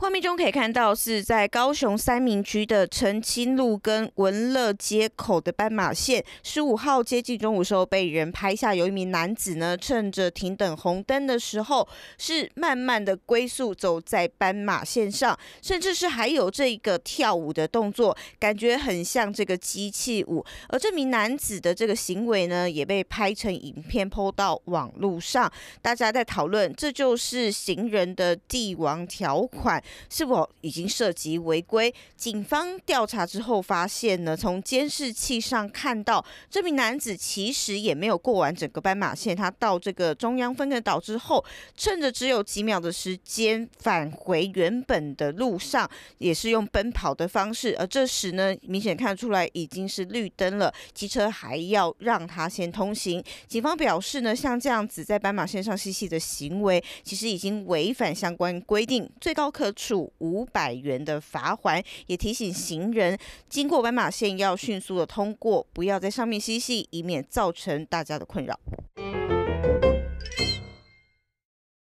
画面中可以看到，是在高雄三明区的澄清路跟文乐街口的斑马线十五号，接近中午时候被人拍下，有一名男子呢，趁着停等红灯的时候，是慢慢的龟速走在斑马线上，甚至是还有这个跳舞的动作，感觉很像这个机器舞。而这名男子的这个行为呢，也被拍成影片抛到网络上，大家在讨论，这就是行人的帝王条款。是否已经涉及违规？警方调查之后发现呢，从监视器上看到，这名男子其实也没有过完整个斑马线。他到这个中央分隔岛之后，趁着只有几秒的时间返回原本的路上，也是用奔跑的方式。而这时呢，明显看出来已经是绿灯了，机车还要让他先通行。警方表示呢，像这样子在斑马线上嬉戏的行为，其实已经违反相关规定，最高可。处五百元的罚款，也提醒行人经过斑马线要迅速的通过，不要在上面嬉戏，以免造成大家的困扰。